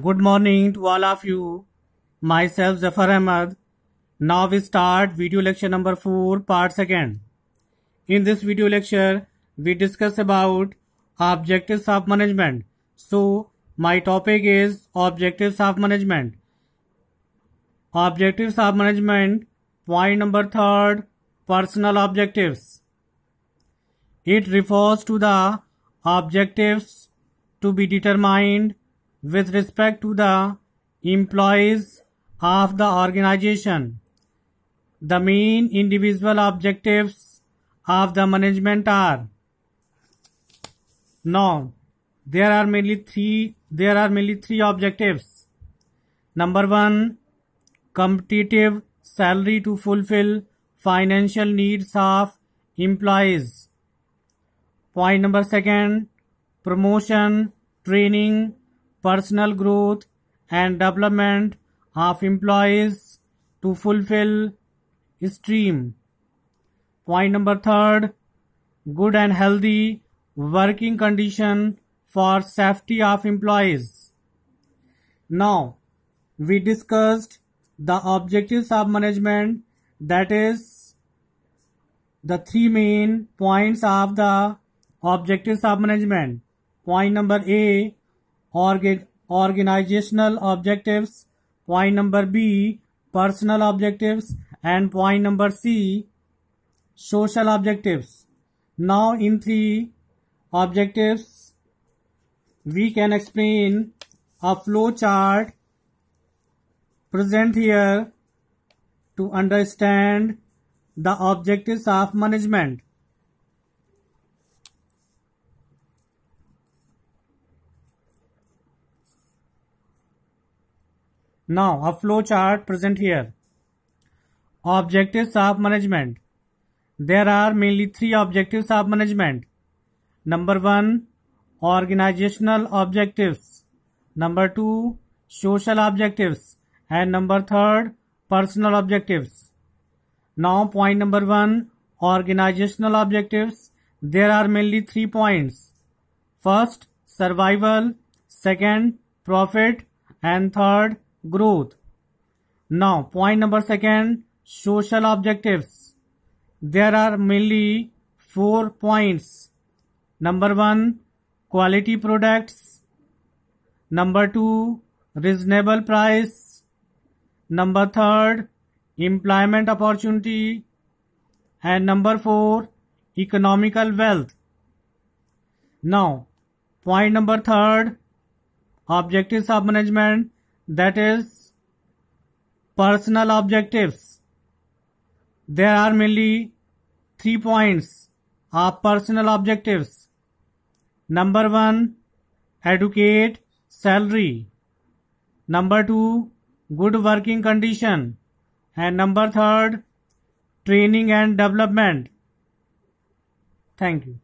Good morning to all of you. Myself Zafar Ahmad. Now we start video lecture number 4 part 2nd. In this video lecture we discuss about objectives of management. So my topic is objectives of management. Objectives of management point number 3rd personal objectives. It refers to the objectives to be determined with respect to the employees of the organization. The main individual objectives of the management are now there are mainly three there are mainly three objectives. Number one, competitive salary to fulfill financial needs of employees. Point number second, promotion, training personal growth and development of employees to fulfill stream. Point number third, good and healthy working condition for safety of employees. Now, we discussed the objectives of management that is the three main points of the objectives of management. Point number A, organizational objectives. Point number B, personal objectives. And point number C, social objectives. Now in three objectives, we can explain a flow chart present here to understand the objectives of management. Now a flow chart present here. Objectives of management. There are mainly three objectives of management. Number one, organizational objectives. Number two, social objectives. And number third, personal objectives. Now point number one, organizational objectives. There are mainly three points. First, survival. Second, profit. And third, growth. Now, point number second, social objectives. There are mainly four points. Number one, quality products. Number two, reasonable price. Number third, employment opportunity. And number four, economical wealth. Now, point number third, objectives of management that is personal objectives. There are mainly three points of personal objectives. Number one, educate salary. Number two, good working condition. And number third, training and development. Thank you.